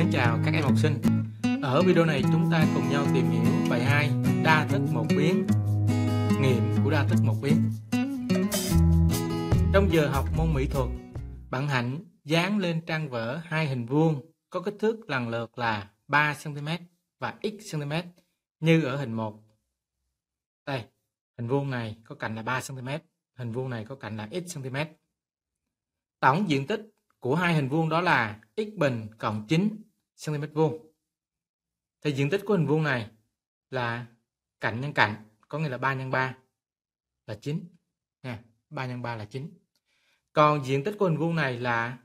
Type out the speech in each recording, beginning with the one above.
mến chào các em học sinh Ở video này chúng ta cùng nhau tìm hiểu bài 2 Đa thức một biến Nghiệm của đa thức một biến Trong giờ học môn mỹ thuật Bạn Hạnh dán lên trang vở hai hình vuông có kích thước lần lượt là 3cm và x cm như ở hình 1 Đây, hình vuông này có cạnh là 3cm hình vuông này có cạnh là x cm tổng diện tích của hai hình vuông đó là x bình cộng 9 cm vuông thì diện tích của hình vuông này là cạnh nhân cạnh có nghĩa là 3 nhân 3 là 9 nha 3 nhân 3 là 9 còn diện tích của hình vuông này là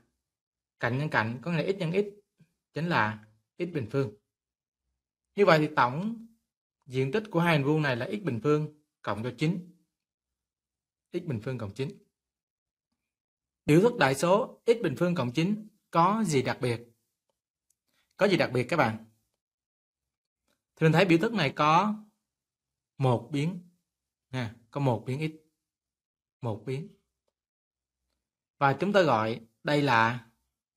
cạnh nhân cạnh có nghĩa là x nhân x chính là x bình phương như vậy thì tổng diện tích của hai hình vuông này là x bình phương cộng cho 9 x bình phương cộng 9 biểu thức đại số x bình phương cộng 9 có gì đặc biệt có gì đặc biệt các bạn? Thì mình thấy biểu thức này có một biến nha, có một biến x. Một biến. Và chúng ta gọi đây là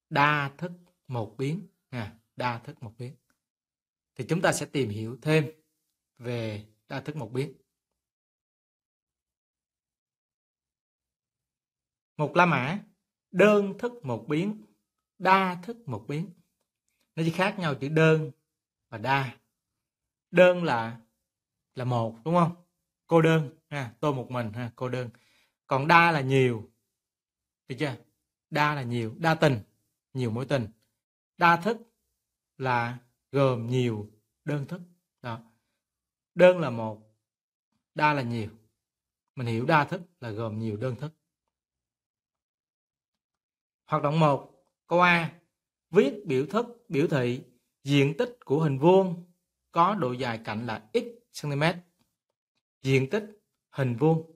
đa thức một biến nha, đa thức một biến. Thì chúng ta sẽ tìm hiểu thêm về đa thức một biến. Một la mã đơn thức một biến, đa thức một biến nó chỉ khác nhau chữ đơn và đa đơn là là một đúng không cô đơn ha tôi một mình ha cô đơn còn đa là nhiều được chưa đa là nhiều đa tình nhiều mối tình đa thức là gồm nhiều đơn thức đó đơn là một đa là nhiều mình hiểu đa thức là gồm nhiều đơn thức hoạt động một câu a viết biểu thức biểu thị diện tích của hình vuông có độ dài cạnh là x cm. Diện tích hình vuông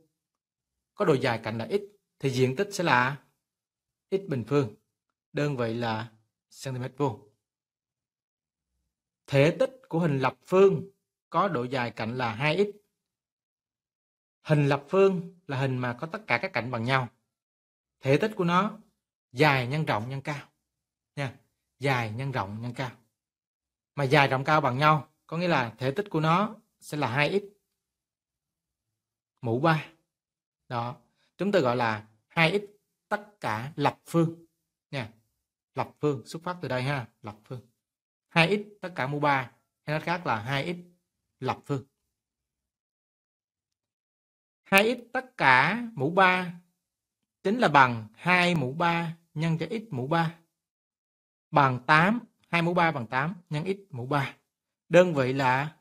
có độ dài cạnh là x thì diện tích sẽ là x bình phương. Đơn vị là cm vuông. Thể tích của hình lập phương có độ dài cạnh là 2x. Hình lập phương là hình mà có tất cả các cạnh bằng nhau. Thể tích của nó dài nhân rộng nhân cao. Nha dài nhân rộng nhân cao. Mà dài rộng cao bằng nhau, có nghĩa là thể tích của nó sẽ là 2x mũ 3. Đó, chúng tôi gọi là 2x tất cả lập phương nha. Lập phương xuất phát từ đây ha, lập phương. 2x tất cả mũ 3 hay nói khác là 2x lập phương. 2x tất cả mũ 3 chính là bằng 2 mũ 3 nhân cho x mũ 3 bằng 8, 2 mũ 3 bằng 8 nhân x mũ 3. Đơn vị là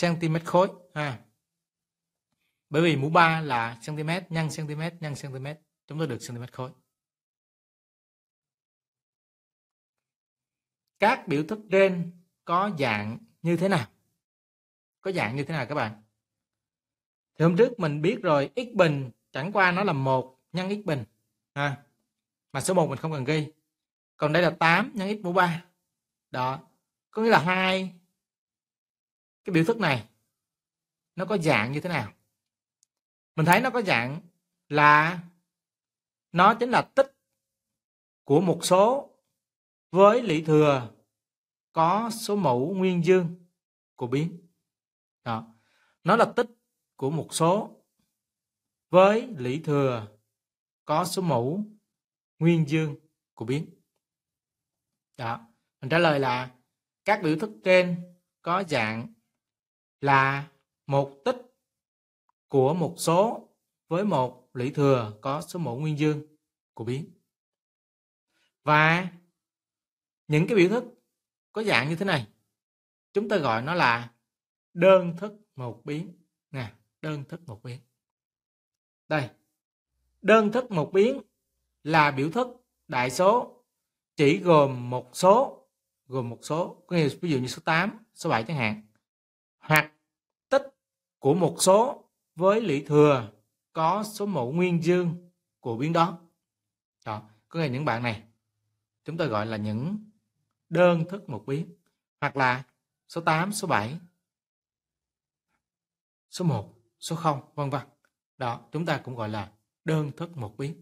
cm khối ha. Bởi vì mũ 3 là cm nhân cm nhân cm, chúng ta được cm khối. Các biểu thức trên có dạng như thế nào? Có dạng như thế nào các bạn? Thì hôm trước mình biết rồi x bình chẳng qua nó là một nhân x bình ha. Mà số 1 mình không cần ghi còn đây là 8 nhân x mũ 3 đó có nghĩa là hai cái biểu thức này nó có dạng như thế nào mình thấy nó có dạng là nó chính là tích của một số với lũy thừa có số mẫu nguyên dương của biến đó nó là tích của một số với lũy thừa có số mẫu nguyên dương của biến đó mình trả lời là các biểu thức trên có dạng là một tích của một số với một lũy thừa có số mũ nguyên dương của biến và những cái biểu thức có dạng như thế này chúng ta gọi nó là đơn thức một biến nè đơn thức một biến đây đơn thức một biến là biểu thức đại số chỉ gồm một số gồm một số có nghĩa ví dụ như số 8, số 7 chẳng hạn hoặc tích của một số với lũy thừa có số mẫu nguyên dương của biến đó đó có nghĩa những bạn này chúng tôi gọi là những đơn thức một biến hoặc là số 8, số 7 số 1, số 0 vân vân đó chúng ta cũng gọi là đơn thức một biến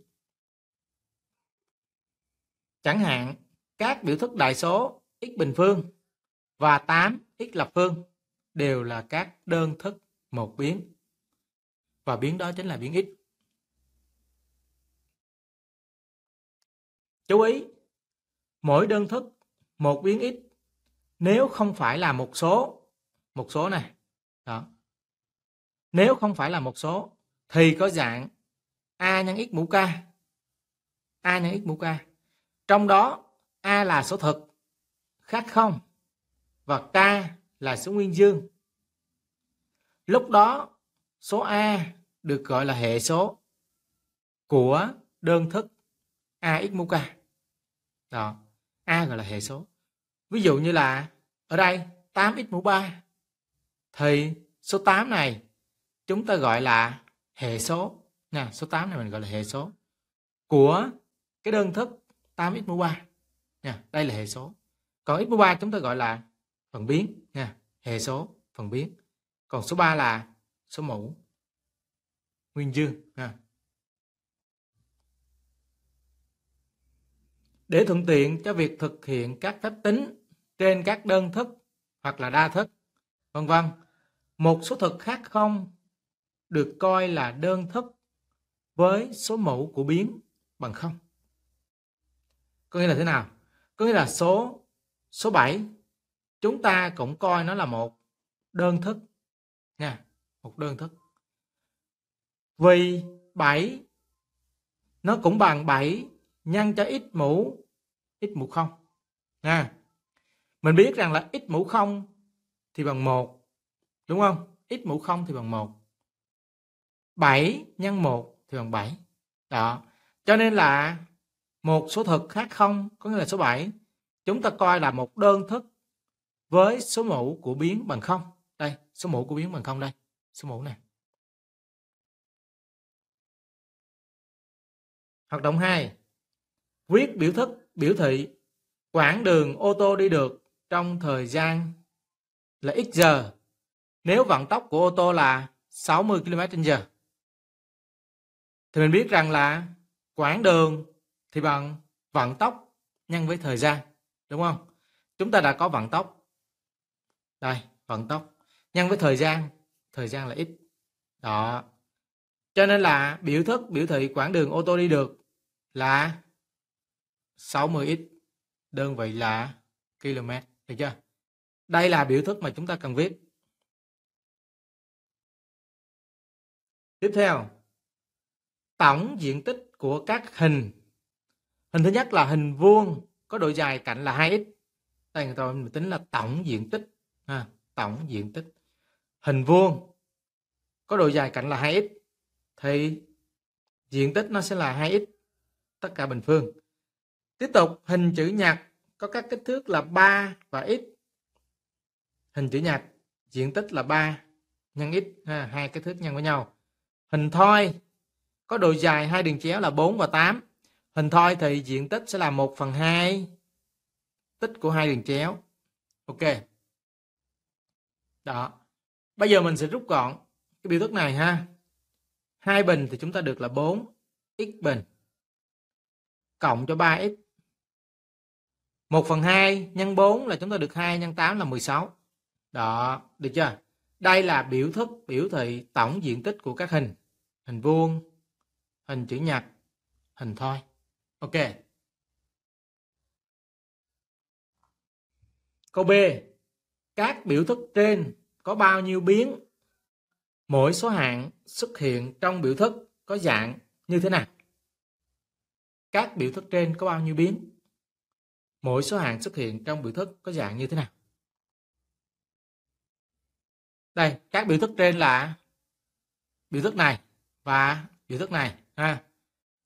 chẳng hạn các biểu thức đại số x bình phương và 8 x lập phương đều là các đơn thức một biến và biến đó chính là biến x. Chú ý, mỗi đơn thức một biến x nếu không phải là một số, một số này, đó. Nếu không phải là một số thì có dạng a nhân x mũ k. a nhân x mũ k trong đó A là số thực, khác không và K là số nguyên dương. Lúc đó số A được gọi là hệ số của đơn thức a x mũ K. Đó, A gọi là hệ số. Ví dụ như là ở đây 8x mũ 3 thì số 8 này chúng ta gọi là hệ số. Nè, số 8 này mình gọi là hệ số của cái đơn thức 8x mũ 3 nha. Đây là hệ số. Còn x mũ 3 chúng ta gọi là phần biến nha, hệ số phần biến. Còn số 3 là số mũ nguyên dương nha. Để thuận tiện cho việc thực hiện các phép tính trên các đơn thức hoặc là đa thức, vân vân. Một số thực khác không được coi là đơn thức với số mũ của biến bằng không có nghĩa là thế nào có nghĩa là số số 7 chúng ta cũng coi nó là một đơn thức nha một đơn thức vì 7 nó cũng bằng 7 nhân cho x mũ x mũ 0 nha mình biết rằng là x mũ 0 thì bằng 1 đúng không x mũ 0 thì bằng 1 7 nhân 1 thì bằng 7 đó cho nên là một số thực khác không có nghĩa là số 7 chúng ta coi là một đơn thức với số mũ của biến bằng không đây số mũ của biến bằng không đây số mũ này hoạt động 2 viết biểu thức biểu thị quãng đường ô tô đi được trong thời gian là x giờ nếu vận tốc của ô tô là 60 km/h thì mình biết rằng là quãng đường thì bằng vận tốc nhân với thời gian đúng không chúng ta đã có vận tốc đây vận tốc nhân với thời gian thời gian là x đó cho nên là biểu thức biểu thị quãng đường ô tô đi được là 60x đơn vị là km được chưa đây là biểu thức mà chúng ta cần viết tiếp theo tổng diện tích của các hình Hình thứ nhất là hình vuông có độ dài cạnh là 2x. Đây người ta mình tính là tổng diện tích ha, tổng diện tích. Hình vuông có độ dài cạnh là 2x thì diện tích nó sẽ là 2x tất cả bình phương. Tiếp tục hình chữ nhật có các kích thước là 3 và x. Hình chữ nhật diện tích là 3 nhân x ha, hai kích thước nhân với nhau. Hình thoi có độ dài hai đường chéo là 4 và 8 Hình thoi thì diện tích sẽ là 1 phần 2 tích của hai đường chéo. Ok. Đó. Bây giờ mình sẽ rút gọn cái biểu thức này ha. Hai bình thì chúng ta được là 4 x bình cộng cho 3x. 1 phần 2 nhân 4 là chúng ta được 2 nhân 8 là 16. Đó, được chưa? Đây là biểu thức biểu thị tổng diện tích của các hình. Hình vuông, hình chữ nhật, hình thoi. Ok. Câu B. Các biểu thức trên có bao nhiêu biến? Mỗi số hạng xuất hiện trong biểu thức có dạng như thế nào? Các biểu thức trên có bao nhiêu biến? Mỗi số hạng xuất hiện trong biểu thức có dạng như thế nào? Đây, các biểu thức trên là biểu thức này và biểu thức này ha.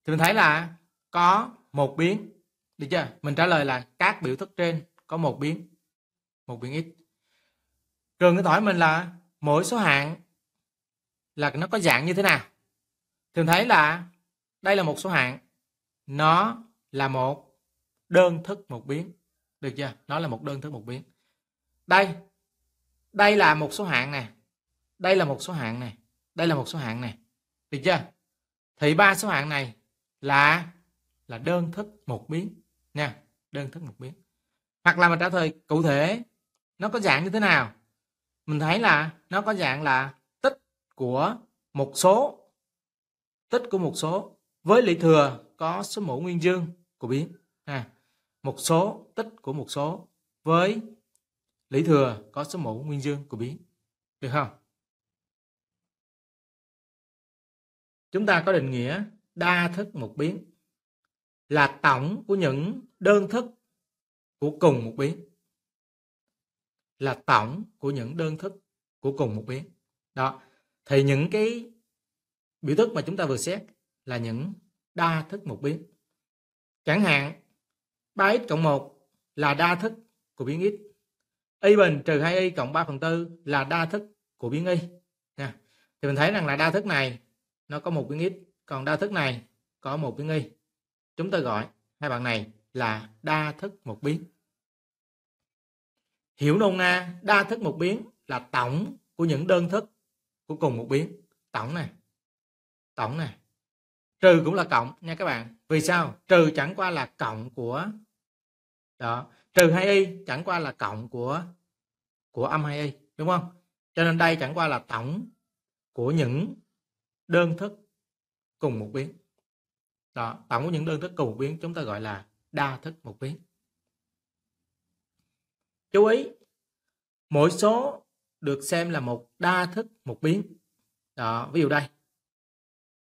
Thì mình thấy là có một biến được chưa mình trả lời là các biểu thức trên có một biến một biến x trường nó hỏi mình là mỗi số hạng là nó có dạng như thế nào thường thấy là đây là một số hạng nó là một đơn thức một biến được chưa nó là một đơn thức một biến đây đây là một số hạng này, đây là một số hạng này đây là một số hạng này được chưa thì ba số hạng này là là đơn thức một biến nha đơn thức một biến hoặc là mình trả lời cụ thể nó có dạng như thế nào mình thấy là nó có dạng là tích của một số tích của một số với lũy thừa có số mũ nguyên dương của biến à, một số tích của một số với lũy thừa có số mũ nguyên dương của biến được không chúng ta có định nghĩa đa thức một biến là tổng của những đơn thức của cùng một biến là tổng của những đơn thức của cùng một biến đó thì những cái biểu thức mà chúng ta vừa xét là những đa thức một biến chẳng hạn 3x cộng 1 là đa thức của biến x y bình trừ 2y cộng 3 phần 4 là đa thức của biến y nha thì mình thấy rằng là đa thức này nó có một biến x còn đa thức này có một biến y Chúng tôi gọi hai bạn này là đa thức một biến. Hiểu nôm na đa thức một biến là tổng của những đơn thức của cùng một biến. Tổng này, tổng này. Trừ cũng là cộng nha các bạn. Vì sao? Trừ chẳng qua là cộng của đó, trừ hai y chẳng qua là cộng của của âm hai y đúng không? Cho nên đây chẳng qua là tổng của những đơn thức cùng một biến. Đó, tổng của những đơn thức cùng một biến chúng ta gọi là đa thức một biến. Chú ý, mỗi số được xem là một đa thức một biến. Đó, ví dụ đây,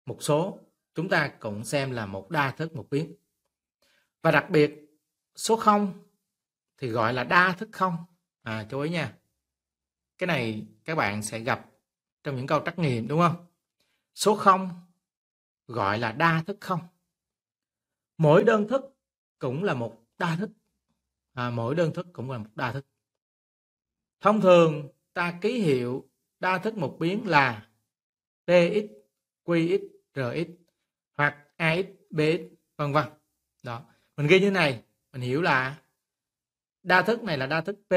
một số chúng ta cũng xem là một đa thức một biến. Và đặc biệt, số 0 thì gọi là đa thức không. À, chú ý nha. Cái này các bạn sẽ gặp trong những câu trắc nghiệm đúng không? Số 0 gọi là đa thức không mỗi đơn thức cũng là một đa thức à, mỗi đơn thức cũng là một đa thức thông thường ta ký hiệu đa thức một biến là tx qx rx hoặc ax bx vân vân đó mình ghi như này mình hiểu là đa thức này là đa thức p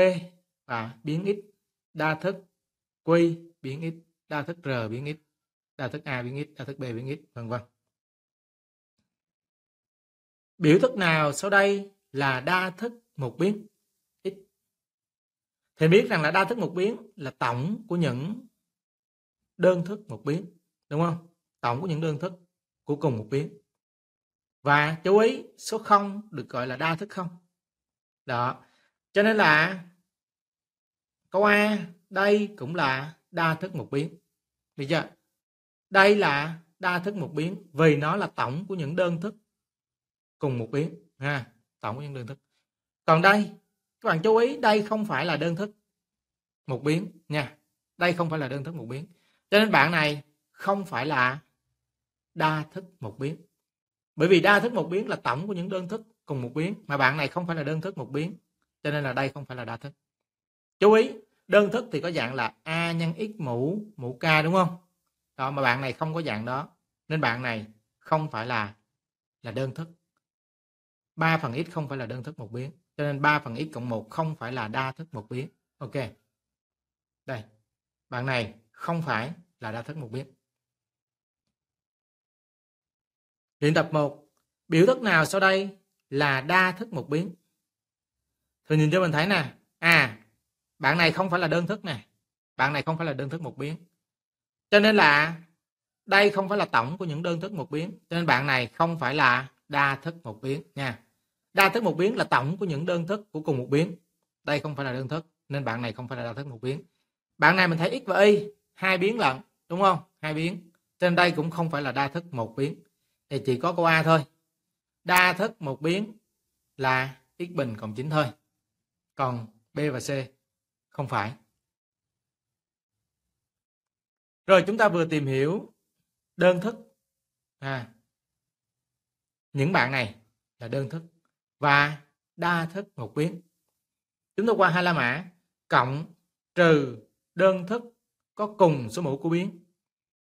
và biến x đa thức q biến x đa thức r biến x đa thức a biến x đa thức b biến x vân vân Biểu thức nào sau đây là đa thức một biến? X. Thì biết rằng là đa thức một biến là tổng của những đơn thức một biến. Đúng không? Tổng của những đơn thức của cùng một biến. Và chú ý số 0 được gọi là đa thức không. Đó. Cho nên là câu A đây cũng là đa thức một biến. bây giờ Đây là đa thức một biến vì nó là tổng của những đơn thức cùng một biến ha tổng của những đơn thức còn đây các bạn chú ý đây không phải là đơn thức một biến nha đây không phải là đơn thức một biến cho nên bạn này không phải là đa thức một biến bởi vì đa thức một biến là tổng của những đơn thức cùng một biến mà bạn này không phải là đơn thức một biến cho nên là đây không phải là đa thức chú ý đơn thức thì có dạng là a nhân x mũ mũ k đúng không đó mà bạn này không có dạng đó nên bạn này không phải là là đơn thức 3 phần x không phải là đơn thức một biến cho nên 3 phần x cộng 1 không phải là đa thức một biến ok đây bạn này không phải là đa thức một biến luyện tập 1 biểu thức nào sau đây là đa thức một biến thì nhìn cho mình thấy nè à bạn này không phải là đơn thức nè bạn này không phải là đơn thức một biến cho nên là đây không phải là tổng của những đơn thức một biến cho nên bạn này không phải là đa thức một biến nha đa thức một biến là tổng của những đơn thức của cùng một biến đây không phải là đơn thức nên bạn này không phải là đa thức một biến bạn này mình thấy x và y hai biến lận đúng không hai biến trên đây cũng không phải là đa thức một biến thì chỉ có câu a thôi đa thức một biến là x bình cộng 9 thôi còn b và c không phải rồi chúng ta vừa tìm hiểu đơn thức à, những bạn này là đơn thức và đa thức một biến. Chúng ta qua hai la mã cộng trừ đơn thức có cùng số mũ của biến.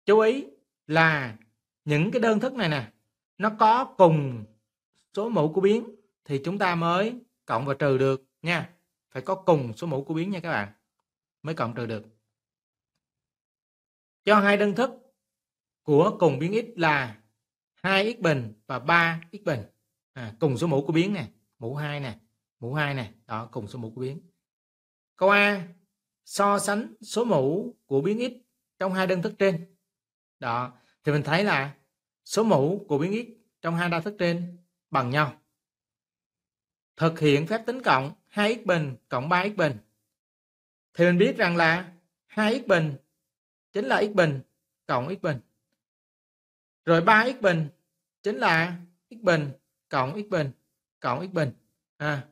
Chú ý là những cái đơn thức này nè, nó có cùng số mũ của biến thì chúng ta mới cộng và trừ được nha. Phải có cùng số mũ của biến nha các bạn mới cộng trừ được. Cho hai đơn thức của cùng biến x là 2x bình và 3x bình à, cùng số mũ của biến nè mũ 2 nè mũ 2 nè đó cùng số mũ của biến câu a so sánh số mũ của biến x trong hai đơn thức trên đó thì mình thấy là số mũ của biến x trong hai đa thức trên bằng nhau thực hiện phép tính cộng 2x bình cộng 3x bình thì mình biết rằng là 2x bình chính là x bình cộng x bình rồi 3x bình chính là x bình cộng x bình cộng x bình ha à,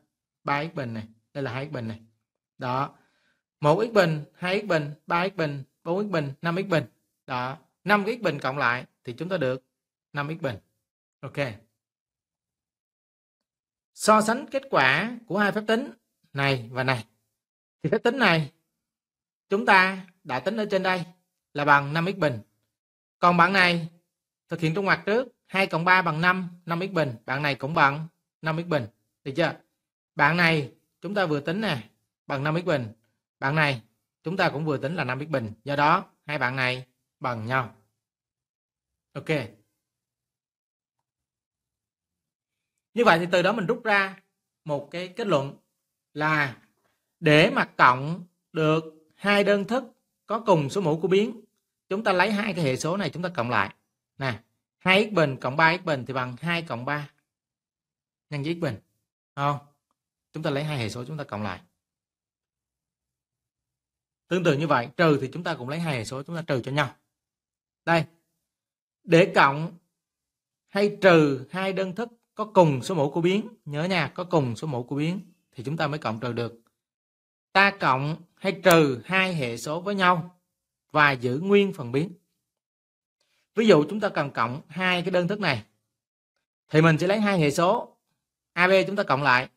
ba x bình này đây là hai x bình này đó một x bình hai x bình ba x bình bốn x bình năm x bình đó năm x bình cộng lại thì chúng ta được 5 x bình ok so sánh kết quả của hai phép tính này và này thì phép tính này chúng ta đã tính ở trên đây là bằng 5 x bình còn bạn này thực hiện trong ngoặc trước 2 cộng 3 bằng 5, 5x bình. Bạn này cũng bằng 5x bình. Được chưa? Bạn này chúng ta vừa tính nè, bằng 5x bình. Bạn này chúng ta cũng vừa tính là 5x bình. Do đó hai bạn này bằng nhau. Ok. Như vậy thì từ đó mình rút ra một cái kết luận là để mà cộng được hai đơn thức có cùng số mũ của biến, chúng ta lấy hai cái hệ số này chúng ta cộng lại. Nè, 2x bình cộng 3x bình thì bằng 2 cộng 3 nhân với x bình. Không? Chúng ta lấy hai hệ số chúng ta cộng lại. Tương tự như vậy, trừ thì chúng ta cũng lấy hai hệ số chúng ta trừ cho nhau. Đây. Để cộng hay trừ hai đơn thức có cùng số mũ của biến, nhớ nha, có cùng số mũ của biến thì chúng ta mới cộng trừ được. Ta cộng hay trừ hai hệ số với nhau và giữ nguyên phần biến ví dụ chúng ta cần cộng hai cái đơn thức này thì mình sẽ lấy hai hệ số ab chúng ta cộng lại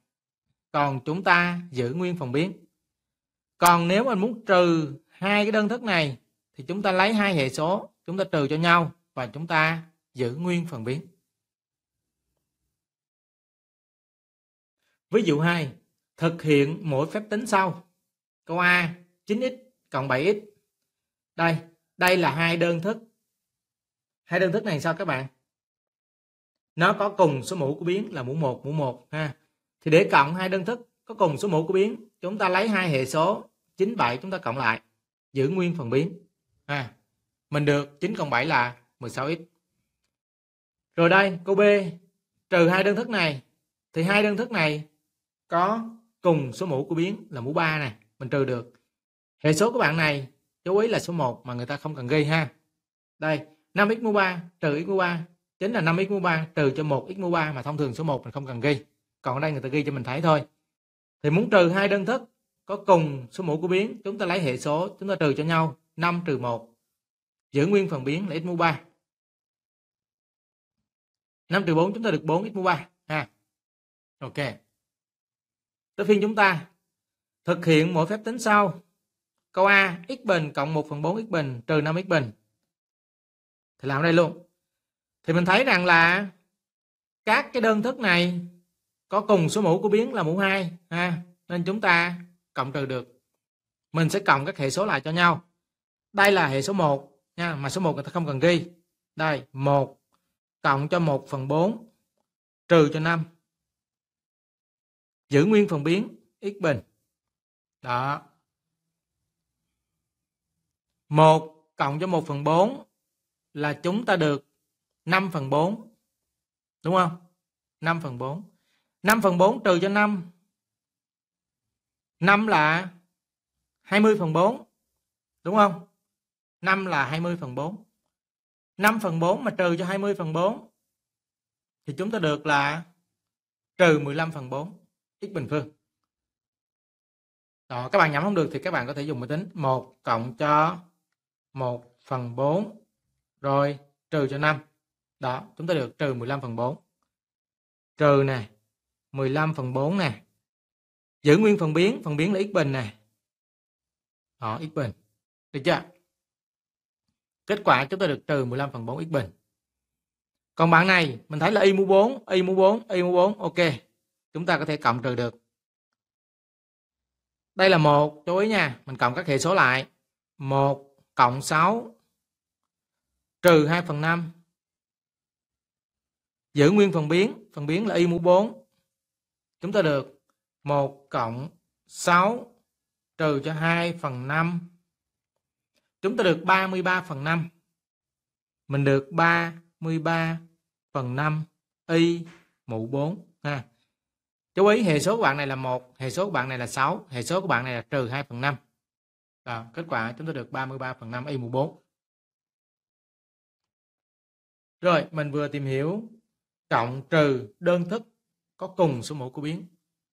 còn chúng ta giữ nguyên phần biến còn nếu mình muốn trừ hai cái đơn thức này thì chúng ta lấy hai hệ số chúng ta trừ cho nhau và chúng ta giữ nguyên phần biến ví dụ 2 thực hiện mỗi phép tính sau câu a 9x cộng 7x đây đây là hai đơn thức hai đơn thức này sao các bạn nó có cùng số mũ của biến là mũ 1 mũ 1 ha thì để cộng hai đơn thức có cùng số mũ của biến chúng ta lấy hai hệ số 9 7 chúng ta cộng lại giữ nguyên phần biến ha mình được 9 cộng 7 là 16x rồi đây câu B trừ hai đơn thức này thì hai đơn thức này có cùng số mũ của biến là mũ 3 này mình trừ được hệ số của bạn này chú ý là số 1 mà người ta không cần ghi ha đây 5x mũ 3 trừ x mũ 3 chính là 5x mũ 3 trừ cho 1x mũ 3 mà thông thường số 1 mình không cần ghi. Còn ở đây người ta ghi cho mình thấy thôi. Thì muốn trừ hai đơn thức có cùng số mũ của biến, chúng ta lấy hệ số chúng ta trừ cho nhau 5 trừ 1 giữ nguyên phần biến là x mũ 3. 5 trừ 4 chúng ta được 4 x mũ 3 ha. Ok. tiếp phiên chúng ta thực hiện mỗi phép tính sau. Câu A x bình cộng 1 phần 4 x bình trừ 5 x bình thì làm ở đây luôn thì mình thấy rằng là các cái đơn thức này có cùng số mũ của biến là mũ 2 ha nên chúng ta cộng trừ được mình sẽ cộng các hệ số lại cho nhau đây là hệ số 1 nha mà số 1 người ta không cần ghi đây 1 cộng cho 1 phần 4 trừ cho 5 giữ nguyên phần biến x bình đó 1 cộng cho 1 phần 4 là chúng ta được 5 phần 4. Đúng không? 5 phần 4. 5 phần 4 trừ cho 5. 5 là 20 phần 4. Đúng không? 5 là 20 phần 4. 5 phần 4 mà trừ cho 20 phần 4 thì chúng ta được là trừ 15 phần 4 x bình phương. Đó, các bạn nhắm không được thì các bạn có thể dùng máy tính 1 cộng cho 1 phần 4 rồi trừ cho 5. Đó, chúng ta được trừ 15 phần 4. Trừ này, 15 phần 4 này. Giữ nguyên phần biến, phần biến là x bình này. Đó, x bình. Được chưa? Kết quả chúng ta được trừ 15 phần 4 x bình. Còn bảng này, mình thấy là y mũ 4, y mũ 4, y mũ 4, ok. Chúng ta có thể cộng trừ được. Đây là một chú ý nha, mình cộng các hệ số lại. 1 cộng 6 trừ 2 phần 5 giữ nguyên phần biến phần biến là y mũ 4 chúng ta được 1 cộng 6 trừ cho 2 phần 5 chúng ta được 33 phần 5 mình được 33 phần 5 y mũ 4 ha chú ý hệ số của bạn này là 1 hệ số của bạn này là 6 hệ số của bạn này là trừ 2 phần 5 Đó, kết quả chúng ta được 33 phần 5 y mũ 4 rồi, mình vừa tìm hiểu cộng trừ đơn thức có cùng số mũ của biến.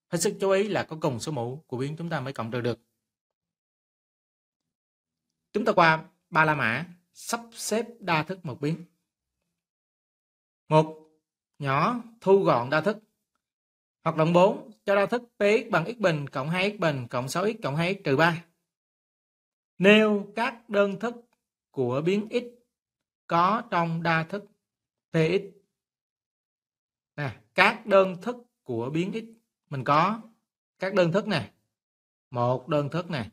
Hết sức chú ý là có cùng số mũ của biến chúng ta mới cộng trừ được. Chúng ta qua ba la mã sắp xếp đa thức một biến. một Nhỏ thu gọn đa thức. Hoạt động 4 cho đa thức px bằng x bình cộng 2x bình cộng 6x cộng 2x trừ 3. Nêu các đơn thức của biến x có trong đa thức tx nè các đơn thức của biến x mình có các đơn thức nè một đơn thức nè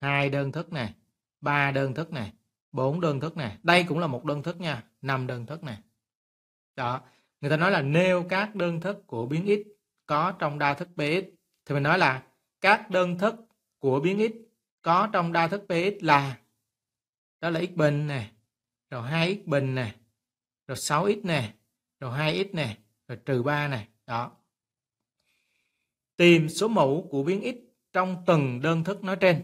hai đơn thức nè ba đơn thức nè bốn đơn thức nè đây cũng là một đơn thức nha năm đơn thức nè đó người ta nói là nêu các đơn thức của biến x có trong đa thức px thì mình nói là các đơn thức của biến x có trong đa thức px là đó là x bình nè rồi hai x bình nè rồi 6x nè rồi 2x nè rồi trừ 3 nè đó tìm số mũ của biến x trong từng đơn thức nói trên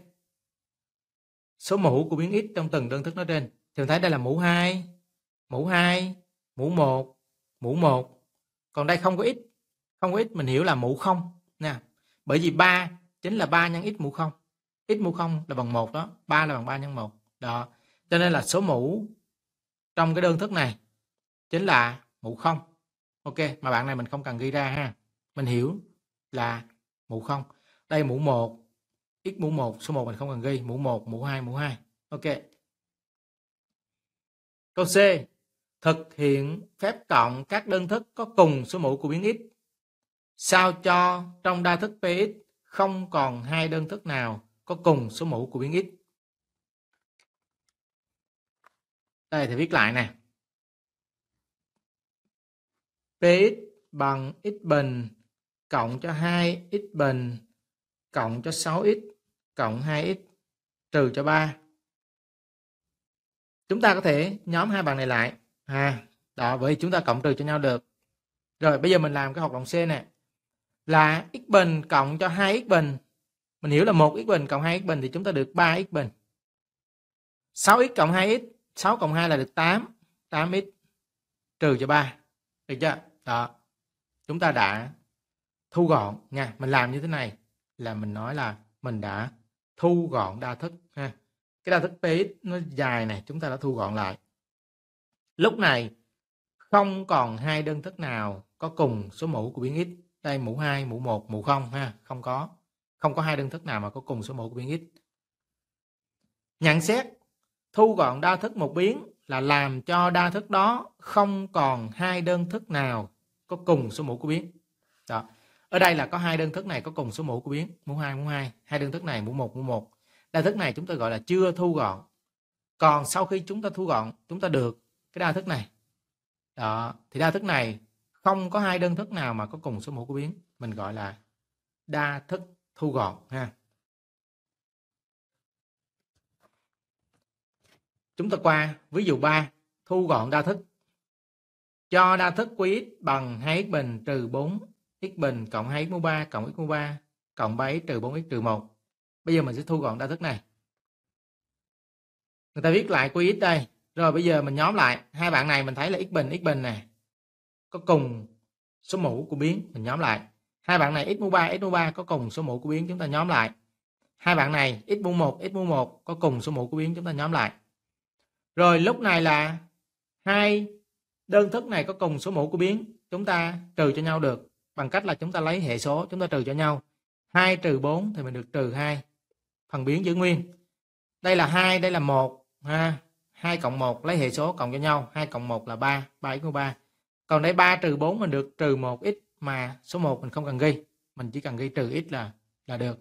số mũ của biến x trong từng đơn thức nói trên thì mình thấy đây là mũ 2 mũ 2 mũ 1 mũ 1 còn đây không có x không có x mình hiểu là mũ 0 nha bởi vì 3 chính là 3 nhân x mũ 0 x mũ 0 là bằng 1 đó 3 là bằng 3 nhân 1 đó cho nên là số mũ trong cái đơn thức này chính là mũ không ok mà bạn này mình không cần ghi ra ha mình hiểu là mũ không đây mũ 1 x mũ 1 số 1 mình không cần ghi mũ 1 mũ 2 mũ 2 ok câu C thực hiện phép cộng các đơn thức có cùng số mũ của biến x sao cho trong đa thức px không còn hai đơn thức nào có cùng số mũ của biến x đây thì viết lại nè Px bằng x bình cộng cho 2x bình cộng cho 6x cộng 2x trừ cho 3. Chúng ta có thể nhóm hai bằng này lại. À, đó, vậy chúng ta cộng trừ cho nhau được. Rồi, bây giờ mình làm cái hoạt động C nè. Là x bình cộng cho 2x bình. Mình hiểu là 1x bình cộng 2x bình thì chúng ta được 3x bình. 6x cộng 2x, 6 cộng 2 là được 8, 8x trừ cho 3. Được chưa? đó chúng ta đã thu gọn nha mình làm như thế này là mình nói là mình đã thu gọn đa thức ha cái đa thức px nó dài này chúng ta đã thu gọn lại lúc này không còn hai đơn thức nào có cùng số mũ của biến x đây mũ 2, mũ 1, mũ 0 ha không có không có hai đơn thức nào mà có cùng số mũ của biến x nhận xét thu gọn đa thức một biến là làm cho đa thức đó không còn hai đơn thức nào có cùng số mũ của biến đó ở đây là có hai đơn thức này có cùng số mũ của biến mũ 2 mũ 2 hai đơn thức này mũ 1 mũ 1 đa thức này chúng ta gọi là chưa thu gọn còn sau khi chúng ta thu gọn chúng ta được cái đa thức này đó thì đa thức này không có hai đơn thức nào mà có cùng số mũ của biến mình gọi là đa thức thu gọn ha chúng ta qua ví dụ 3 thu gọn đa thức cho đa thức của x bằng 2x bình trừ 4 x bình cộng 2x mũ 3 cộng x mũ 3 cộng 3 trừ 4x trừ 1. Bây giờ mình sẽ thu gọn đa thức này. Người ta viết lại của x đây. Rồi bây giờ mình nhóm lại. Hai bạn này mình thấy là x bình, x bình nè. Có cùng số mũ của biến. Mình nhóm lại. Hai bạn này x mũ 3, x mũ 3 có cùng số mũ của biến. Chúng ta nhóm lại. Hai bạn này x mũ 1, x mũ 1 có cùng số mũ của biến. Chúng ta nhóm lại. Rồi lúc này là 2 Đơn thức này có cùng số mũ của biến, chúng ta trừ cho nhau được bằng cách là chúng ta lấy hệ số chúng ta trừ cho nhau. 2 trừ 4 thì mình được trừ 2. Phần biến giữ nguyên. Đây là 2, đây là 1 ha. 2 cộng 1 lấy hệ số cộng cho nhau, 2 cộng 1 là 3, 3 x 3. Còn đây 3 trừ 4 mình được trừ 1x mà số 1 mình không cần ghi, mình chỉ cần ghi trừ x là là được.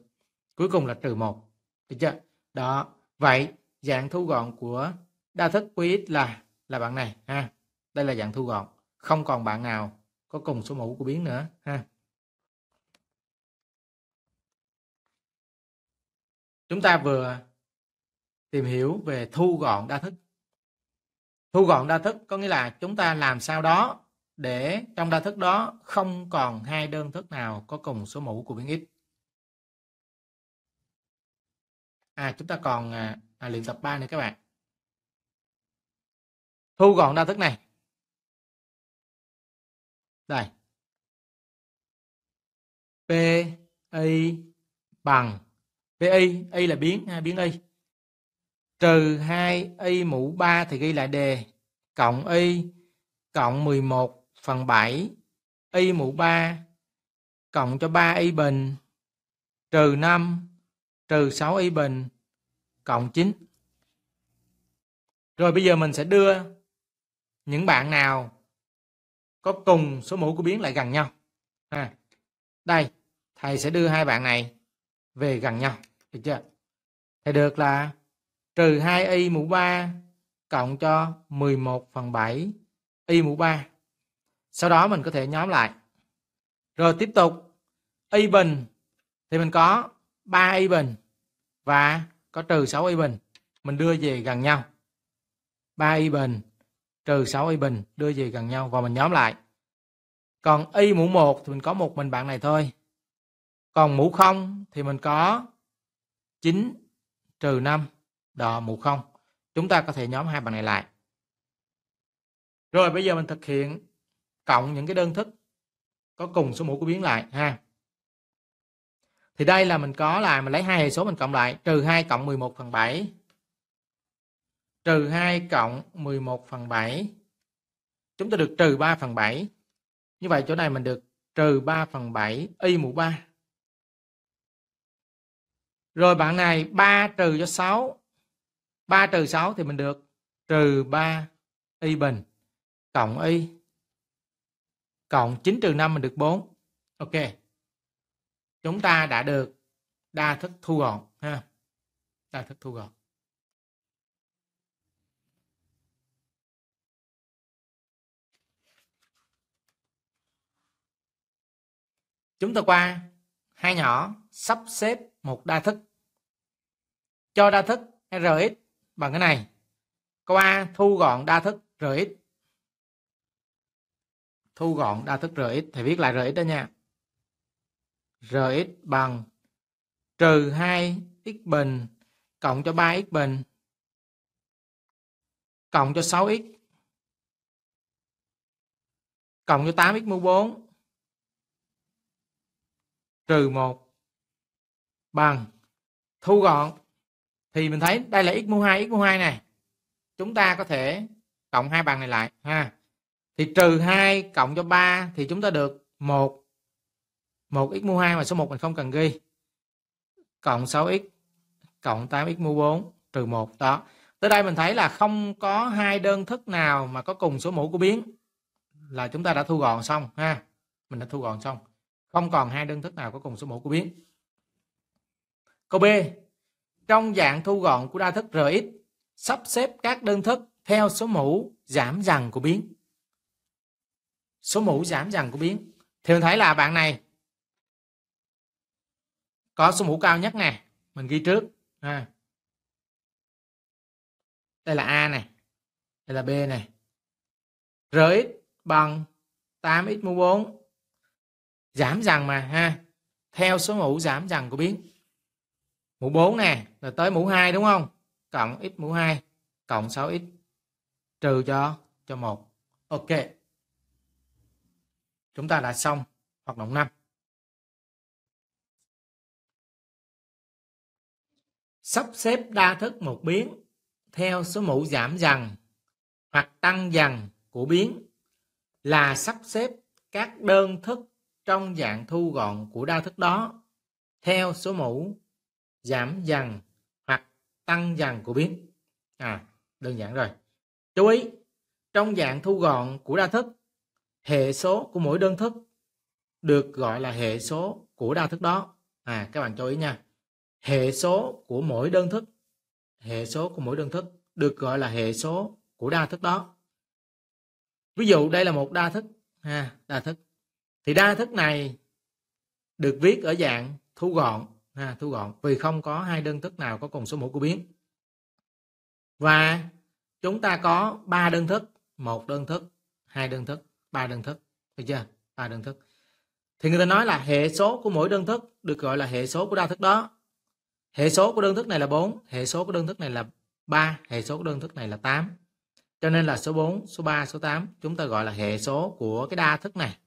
Cuối cùng là trừ 1. Được chưa? Đó. Vậy dạng thu gọn của đa thức quy x là là bạn này ha đây là dạng thu gọn không còn bạn nào có cùng số mũ của biến nữa ha chúng ta vừa tìm hiểu về thu gọn đa thức thu gọn đa thức có nghĩa là chúng ta làm sao đó để trong đa thức đó không còn hai đơn thức nào có cùng số mũ của biến x à chúng ta còn à, à, luyện tập 3 nữa các bạn thu gọn đa thức này đây PA bằng PA A là biến ha, biến A trừ 2 A mũ 3 thì ghi lại đề cộng y cộng 11 phần 7 y mũ 3 cộng cho 3 y bình trừ 5 trừ 6 y bình cộng 9 rồi bây giờ mình sẽ đưa những bạn nào có cùng số mũ của biến lại gần nhau ha đây thầy sẽ đưa hai bạn này về gần nhau được chưa thầy được là trừ 2 y mũ 3 cộng cho 11 phần 7 y mũ 3 sau đó mình có thể nhóm lại rồi tiếp tục y bình thì mình có 3 y bình và có trừ 6 y bình mình đưa về gần nhau 3 y bình trừ 6 y bình đưa về gần nhau và mình nhóm lại còn y mũ 1 thì mình có một mình bạn này thôi còn mũ 0 thì mình có 9 trừ 5 đó mũ 0 chúng ta có thể nhóm hai bạn này lại rồi bây giờ mình thực hiện cộng những cái đơn thức có cùng số mũ của biến lại ha thì đây là mình có là mình lấy hai hệ số mình cộng lại trừ 2 cộng 11 phần 7 trừ 2 cộng 11 phần 7 chúng ta được trừ 3 phần 7 như vậy chỗ này mình được trừ 3 phần 7 y mũ 3 rồi bạn này 3 trừ cho 6 3 trừ 6 thì mình được trừ 3 y bình cộng y cộng 9 trừ 5 mình được 4 ok chúng ta đã được đa thức thu gọn ha đa thức thu gọn Chúng ta qua hai nhỏ sắp xếp một đa thức. Cho đa thức RX bằng cái này. Câu A thu gọn đa thức RX. Thu gọn đa thức RX thầy viết lại RX đó nha. RX bằng trừ 2 x bình cộng cho 3 x bình cộng cho 6 x cộng cho 8 x mũ 4 trừ 1 bằng thu gọn thì mình thấy đây là x mũ 2 x mũ 2 này chúng ta có thể cộng hai bằng này lại ha thì trừ 2 cộng cho 3 thì chúng ta được 1 1 x mũ 2 mà số 1 mình không cần ghi cộng 6x cộng 8x mũ 4 trừ 1 đó tới đây mình thấy là không có hai đơn thức nào mà có cùng số mũ của biến là chúng ta đã thu gọn xong ha mình đã thu gọn xong không còn hai đơn thức nào có cùng số mũ của biến câu b trong dạng thu gọn của đa thức rx sắp xếp các đơn thức theo số mũ giảm dần của biến số mũ giảm dần của biến thì mình thấy là bạn này có số mũ cao nhất nè mình ghi trước à. đây là a này đây là b này rx bằng 8x mũ 4 giảm dần mà ha theo số mũ giảm dần của biến mũ 4 nè là tới mũ 2 đúng không cộng x mũ 2 cộng 6x trừ cho cho 1 ok chúng ta đã xong hoạt động 5 sắp xếp đa thức một biến theo số mũ giảm dần hoặc tăng dần của biến là sắp xếp các đơn thức trong dạng thu gọn của đa thức đó theo số mũ giảm dần hoặc tăng dần của biến. À, đơn giản rồi. Chú ý, trong dạng thu gọn của đa thức, hệ số của mỗi đơn thức được gọi là hệ số của đa thức đó. À, các bạn chú ý nha. Hệ số của mỗi đơn thức, hệ số của mỗi đơn thức được gọi là hệ số của đa thức đó. Ví dụ đây là một đa thức ha, đa thức thì đa thức này được viết ở dạng thu gọn à, thu gọn vì không có hai đơn thức nào có cùng số mũ của biến và chúng ta có ba đơn thức một đơn thức hai đơn thức ba đơn thức được chưa ba đơn thức thì người ta nói là hệ số của mỗi đơn thức được gọi là hệ số của đa thức đó hệ số của đơn thức này là 4 hệ số của đơn thức này là 3 hệ số của đơn thức này là 8 cho nên là số 4 số 3 số 8 chúng ta gọi là hệ số của cái đa thức này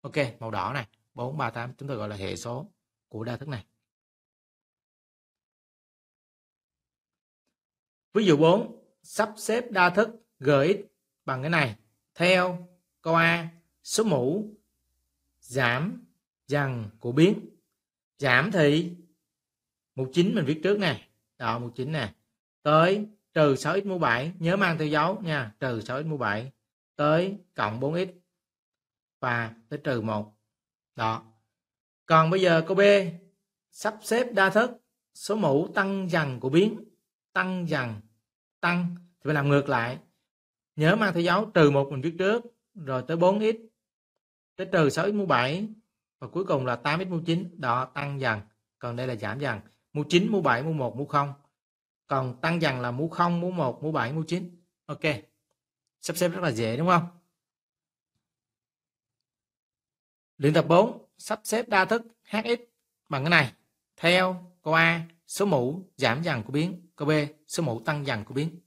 ok màu đỏ này 438 chúng tôi gọi là hệ số của đa thức này ví dụ 4 sắp xếp đa thức gx bằng cái này theo câu a số mũ giảm dần của biến giảm thì 19 mình viết trước nè đó 19 nè tới trừ 6x mũ 7 nhớ mang theo dấu nha trừ 6x mũ 7 tới cộng 4x và tới trừ 1. Đó. Còn bây giờ câu B sắp xếp đa thức số mũ tăng dần của biến tăng dần tăng thì phải làm ngược lại nhớ mang theo dấu trừ một mình viết trước rồi tới 4x tới trừ 6x mũ 7 và cuối cùng là 8x mũ 9 đó tăng dần còn đây là giảm dần mũ 9 mũ 7 mũ 1 mũ 0 còn tăng dần là mũ 0 mũ 1 mũ 7 mũ 9 ok sắp xếp rất là dễ đúng không Luyện tập 4, sắp xếp đa thức HX bằng cái này. Theo câu A, số mũ giảm dần của biến, câu B, số mũ tăng dần của biến.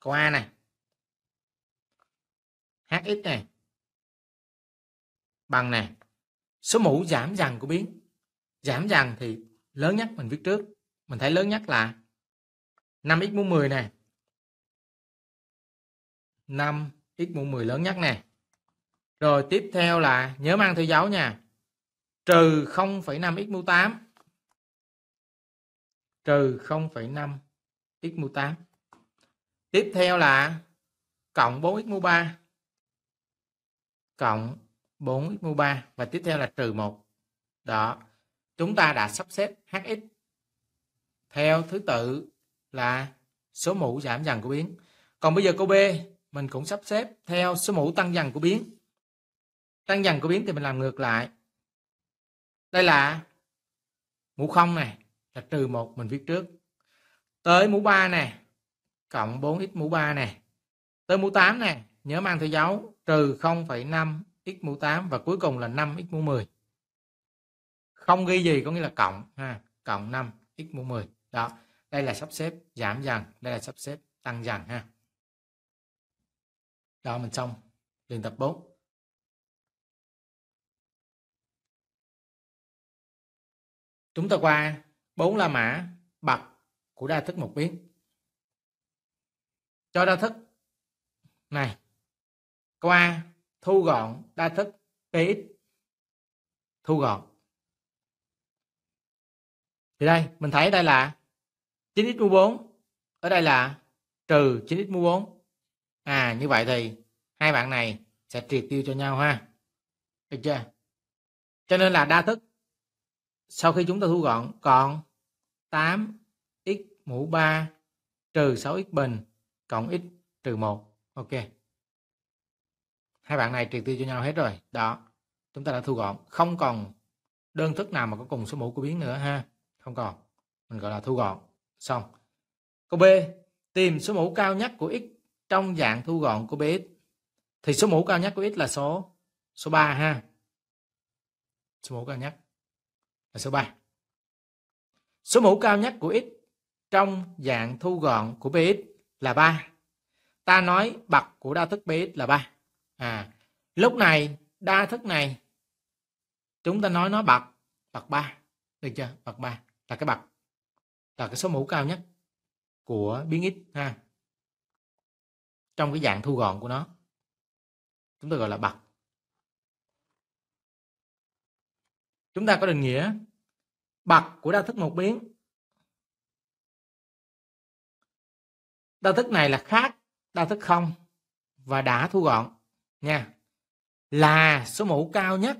Câu A này. HX này. Bằng này. Số mũ giảm dần của biến. Giảm dần thì lớn nhất mình viết trước. Mình thấy lớn nhất là 5x mũ 10 này 5 x mũ 10 lớn nhất nè. Rồi tiếp theo là nhớ mang theo dấu nha. Trừ 0,5 x mũ 8. Trừ 0,5 x mũ 8. Tiếp theo là cộng 4 x mũ 3. Cộng 4 x mũ 3 và tiếp theo là trừ 1. Đó. Chúng ta đã sắp xếp hx theo thứ tự là số mũ giảm dần của biến. Còn bây giờ cô B mình cũng sắp xếp theo số mũ tăng dần của biến tăng dần của biến thì mình làm ngược lại đây là mũ 0 này là trừ 1 mình viết trước tới mũ 3 này cộng 4 x mũ 3 này tới mũ 8 này nhớ mang theo dấu trừ 0,5 x mũ 8 và cuối cùng là 5 x mũ 10 không ghi gì có nghĩa là cộng ha cộng 5 x mũ 10 đó đây là sắp xếp giảm dần đây là sắp xếp tăng dần ha đó mình xong luyện tập 4. Chúng ta qua bốn la mã bậc của đa thức một biến. Cho đa thức này qua thu gọn đa thức px thu gọn. Thì đây, mình thấy đây là 9x mũ 4, ở đây là trừ 9x mũ 4 à như vậy thì hai bạn này sẽ triệt tiêu cho nhau ha được chưa cho nên là đa thức sau khi chúng ta thu gọn còn 8 x mũ 3 trừ 6 x bình cộng x trừ 1 ok hai bạn này triệt tiêu cho nhau hết rồi đó chúng ta đã thu gọn không còn đơn thức nào mà có cùng số mũ của biến nữa ha không còn mình gọi là thu gọn xong câu b tìm số mũ cao nhất của x trong dạng thu gọn của BX thì số mũ cao nhất của X là số số 3 ha số mũ cao nhất là số 3 số mũ cao nhất của X trong dạng thu gọn của BX là 3 ta nói bậc của đa thức BX là 3 à lúc này đa thức này chúng ta nói nó bậc bậc 3 được chưa bậc 3 là cái bậc là cái số mũ cao nhất của biến x ha trong cái dạng thu gọn của nó chúng ta gọi là bậc chúng ta có định nghĩa bậc của đa thức một biến đa thức này là khác đa thức không và đã thu gọn nha là số mũ cao nhất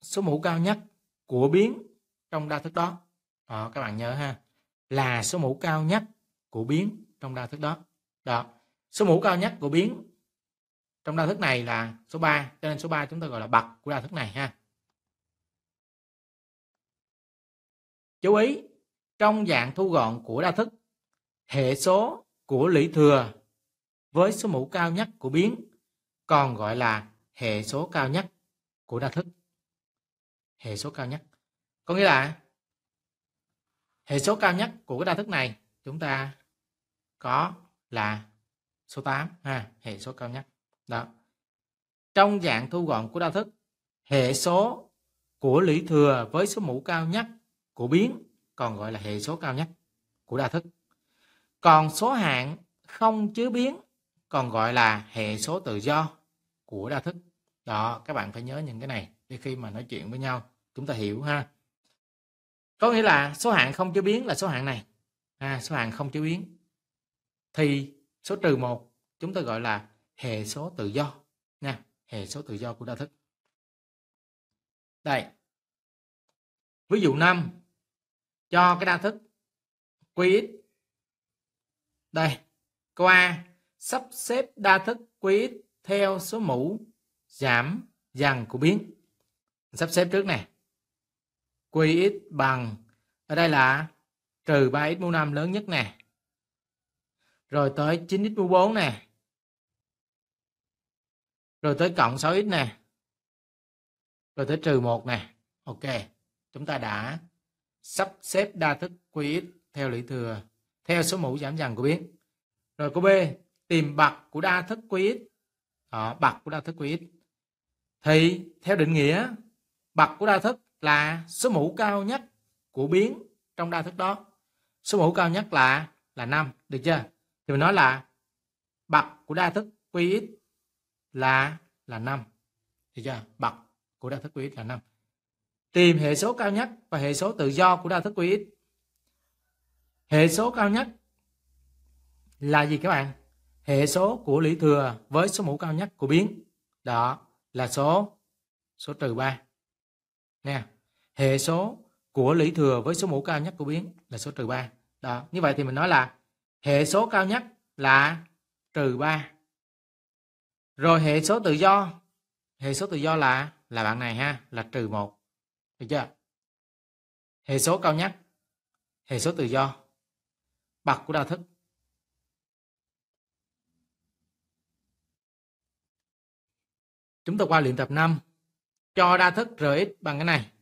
số mũ cao nhất của biến trong đa thức đó à, các bạn nhớ ha là số mũ cao nhất của biến trong đa thức đó đó số mũ cao nhất của biến trong đa thức này là số 3 cho nên số 3 chúng ta gọi là bậc của đa thức này ha chú ý trong dạng thu gọn của đa thức hệ số của lũy thừa với số mũ cao nhất của biến còn gọi là hệ số cao nhất của đa thức hệ số cao nhất có nghĩa là hệ số cao nhất của cái đa thức này chúng ta có là số 8 ha hệ số cao nhất đó trong dạng thu gọn của đa thức hệ số của lũy thừa với số mũ cao nhất của biến còn gọi là hệ số cao nhất của đa thức còn số hạng không chứa biến còn gọi là hệ số tự do của đa thức đó các bạn phải nhớ những cái này để khi mà nói chuyện với nhau chúng ta hiểu ha có nghĩa là số hạng không chứa biến là số hạng này ha, số hạng không chứa biến thì số trừ 1 chúng ta gọi là hệ số tự do nha hệ số tự do của đa thức đây ví dụ 5 cho cái đa thức QX đây câu A sắp xếp đa thức QX theo số mũ giảm dần của biến sắp xếp trước nè QX bằng ở đây là trừ 3x mũ 5 lớn nhất nè rồi tới 9x4 nè rồi tới cộng 6x nè rồi tới trừ 1 nè ok chúng ta đã sắp xếp đa thức quy x theo lũy thừa theo số mũ giảm dần của biến rồi của b tìm bậc của đa thức quy x đó, bậc của đa thức quy x thì theo định nghĩa bậc của đa thức là số mũ cao nhất của biến trong đa thức đó số mũ cao nhất là là 5 được chưa thì mình nói là bậc của đa thức quy ít là là 5. Thì chưa? Bậc của đa thức quy ít là 5. Tìm hệ số cao nhất và hệ số tự do của đa thức quy ít. Hệ số cao nhất là gì các bạn? Hệ số của lũy thừa với số mũ cao nhất của biến. Đó là số số trừ 3. Nè, hệ số của lũy thừa với số mũ cao nhất của biến là số trừ 3. Đó, như vậy thì mình nói là hệ số cao nhất là trừ 3. Rồi hệ số tự do, hệ số tự do là là bạn này ha, là trừ 1. Được chưa? Hệ số cao nhất, hệ số tự do, bậc của đa thức. Chúng ta qua luyện tập 5. Cho đa thức RX bằng cái này.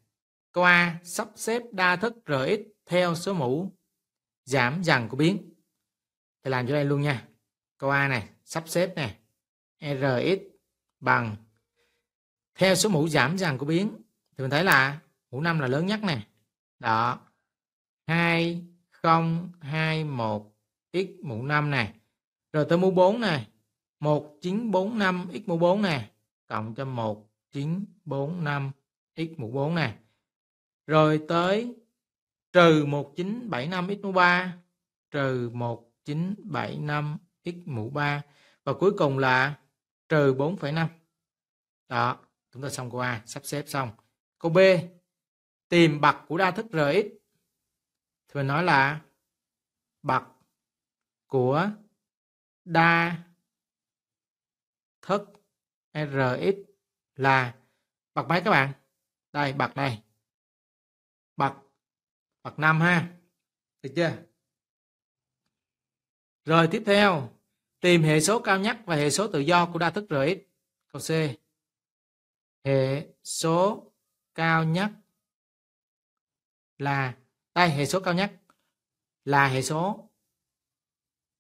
Câu A sắp xếp đa thức RX theo số mũ giảm dần của biến thì làm chỗ đây luôn nha câu A này sắp xếp nè RX bằng theo số mũ giảm dần của biến thì mình thấy là mũ 5 là lớn nhất nè đó 2021 x mũ 5 này rồi tới mũ 4 này 1945 x mũ 4 này cộng cho 1945 x mũ 4 này rồi tới trừ 1975 x mũ 3 trừ 1 9, 7, 5, x mũ 3 và cuối cùng là trừ 4,5. Đó, chúng ta xong câu A, sắp xếp xong. Câu B, tìm bậc của đa thức Rx. Thì mình nói là bậc của đa thức Rx là bậc mấy các bạn? Đây, bậc này Bậc bậc 5 ha. Được chưa? Rồi tiếp theo, tìm hệ số cao nhất và hệ số tự do của đa thức RX. Câu C. Hệ số cao nhất là đây hệ số cao nhất là hệ số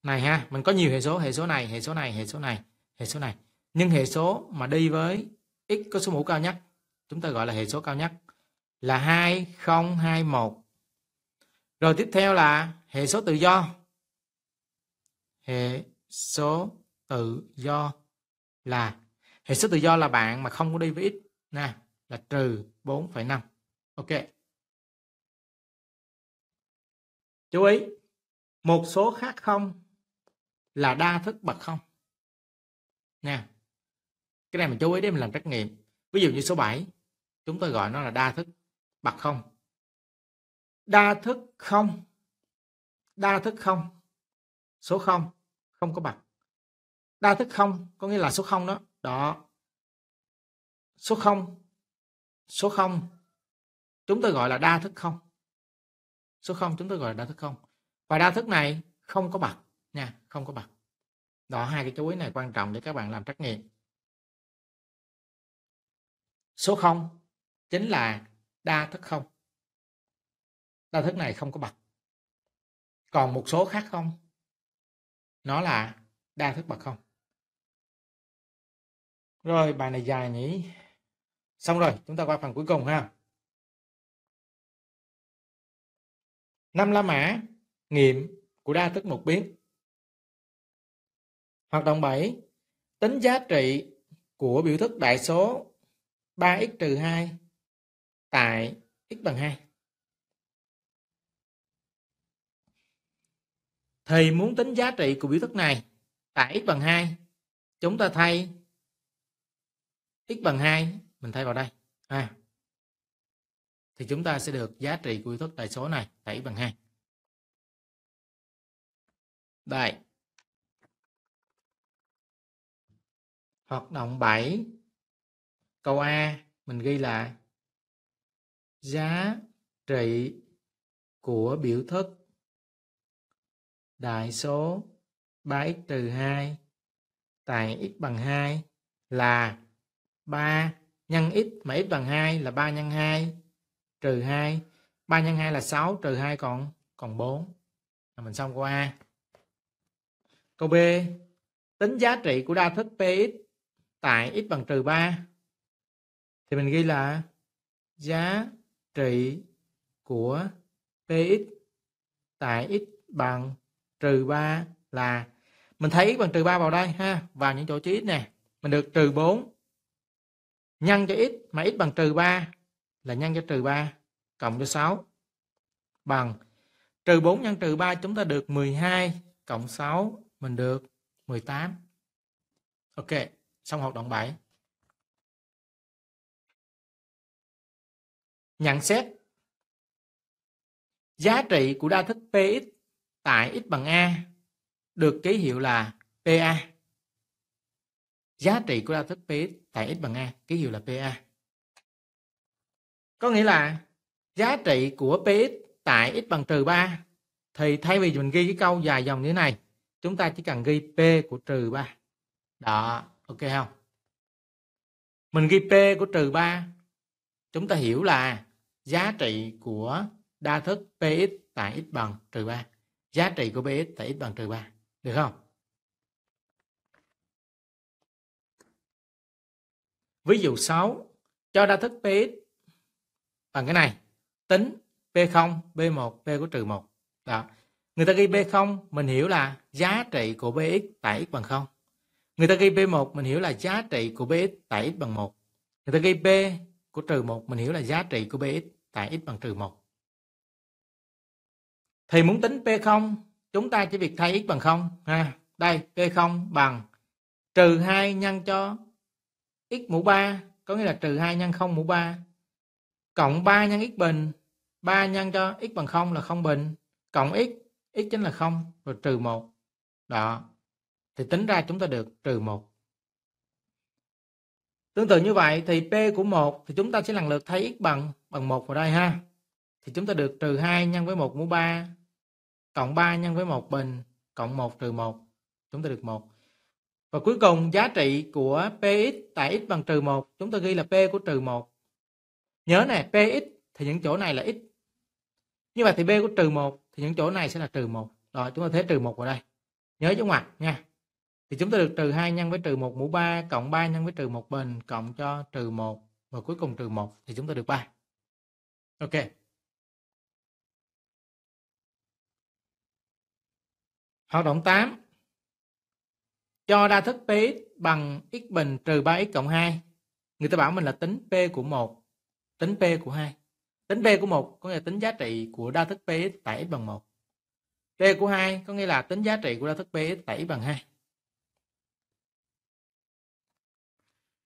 này ha, mình có nhiều hệ số, hệ số này, hệ số này, hệ số này, hệ số này. Nhưng hệ số mà đi với x có số mũ cao nhất, chúng ta gọi là hệ số cao nhất là 2021. Rồi tiếp theo là hệ số tự do hệ số tự do là hệ số tự do là bạn mà không có đi với x nè là trừ 4,5 ok chú ý một số khác không là đa thức bậc không nha cái này mình chú ý để mình làm trắc nghiệm ví dụ như số 7 chúng tôi gọi nó là đa thức bậc không đa thức không đa thức không số 0 không có mặt đa thức không có nghĩa là số không đó đó số không số không chúng tôi gọi là đa thức không số không chúng tôi gọi là đa thức không và đa thức này không có bậc nha không có bậc đó hai cái chú ý này quan trọng để các bạn làm trắc nghiệm số không chính là đa thức không đa thức này không có bậc còn một số khác không nó là đa thức bậc không rồi bài này dài nhỉ xong rồi chúng ta qua phần cuối cùng ha năm la mã nghiệm của đa thức một biến hoạt động 7 tính giá trị của biểu thức đại số 3x trừ 2 tại x bằng 2 thì muốn tính giá trị của biểu thức này tại x bằng 2 chúng ta thay x bằng 2 mình thay vào đây à, thì chúng ta sẽ được giá trị của biểu thức tại số này tại x bằng 2 đây hoạt động 7 câu A mình ghi lại giá trị của biểu thức đại số 3x trừ 2 tại x bằng 2 là 3 nhân x mà x bằng 2 là 3 nhân 2 trừ 2. 3 nhân 2 là 6 trừ 2 còn còn 4. Là mình xong câu A. Câu B. Tính giá trị của đa thức Px tại x bằng trừ 3. Thì mình ghi là giá trị của Px tại x bằng trừ 3 là mình thấy bằng trừ 3 vào đây ha vào những chỗ chữ x nè mình được trừ 4 nhân cho x mà x bằng trừ 3 là nhân cho trừ 3 cộng cho 6 bằng trừ 4 nhân trừ 3 chúng ta được 12 cộng 6 mình được 18 ok xong hoạt động 7 nhận xét giá trị của đa thức px tại x bằng a được ký hiệu là PA. Giá trị của đa thức PX tại x bằng a ký hiệu là PA. Có nghĩa là giá trị của PX tại x bằng trừ 3 thì thay vì mình ghi cái câu dài dòng như thế này chúng ta chỉ cần ghi P của trừ 3. Đó, ok không? Mình ghi P của trừ 3 chúng ta hiểu là giá trị của đa thức PX tại x bằng trừ 3 giá trị của BX tại x bằng trừ 3. Được không? Ví dụ 6, cho đa thức PX bằng cái này, tính P0, b 1 P của trừ 1. Đó. Người ta ghi b 0 mình hiểu là giá trị của BX tại x bằng 0. Người ta ghi b 1 mình hiểu là giá trị của BX tại x bằng 1. Người ta ghi b của trừ 1 mình hiểu là giá trị của BX tại x bằng trừ 1 thì muốn tính P0 chúng ta chỉ việc thay x bằng 0 ha. Đây P0 bằng trừ 2 nhân cho x mũ 3 có nghĩa là trừ 2 nhân 0 mũ 3 cộng 3 nhân x bình 3 nhân cho x bằng 0 là 0 bình cộng x x chính là 0 rồi trừ 1 đó thì tính ra chúng ta được trừ 1 tương tự như vậy thì p của 1 thì chúng ta sẽ lần lượt thay x bằng bằng 1 vào đây ha thì chúng ta được trừ 2 nhân với 1 mũ 3 cộng 3 nhân với 1 bình cộng 1 trừ 1 chúng ta được 1 và cuối cùng giá trị của px tại x bằng trừ 1 chúng ta ghi là p của trừ 1 nhớ nè px thì những chỗ này là x như vậy thì b của trừ 1 thì những chỗ này sẽ là trừ 1 rồi chúng ta thế trừ 1 vào đây nhớ chứ ngoặc nha thì chúng ta được trừ 2 nhân với trừ 1 mũ 3 cộng 3 nhân với trừ 1 bình cộng cho trừ 1 và cuối cùng trừ 1 thì chúng ta được 3 ok Hoạt động 8. Cho đa thức Px bằng x bình trừ 3x cộng 2. Người ta bảo mình là tính P của 1, tính P của 2. Tính P của 1 có nghĩa là tính giá trị của đa thức Px tại x bằng 1. P của 2 có nghĩa là tính giá trị của đa thức Px tại x bằng 2.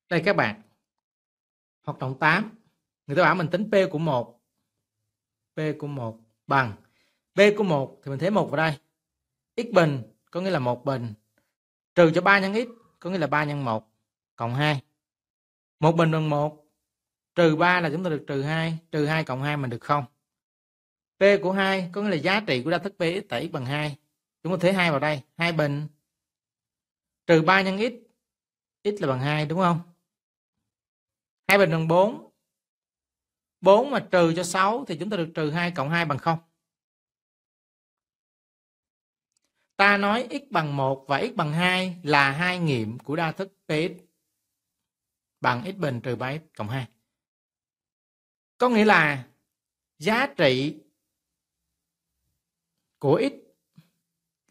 Đây các bạn. Hoạt động 8. Người ta bảo mình tính P của 1. P của 1 bằng P của 1 thì mình thấy 1 vào đây x bình có nghĩa là một bình trừ cho 3 nhân x có nghĩa là 3 nhân 1 cộng 2 một bình bằng 1 trừ 3 là chúng ta được trừ 2 trừ 2 cộng 2 mình được không P của 2 có nghĩa là giá trị của đa thức P tại x bằng 2 chúng ta thế 2 vào đây 2 bình trừ 3 nhân x x là bằng 2 đúng không 2 bình bằng 4 4 mà trừ cho 6 thì chúng ta được trừ 2 cộng 2 bằng 0 ta nói x bằng 1 và x bằng 2 là hai nghiệm của đa thức px bằng x bình trừ 3x cộng 2. Có nghĩa là giá trị của x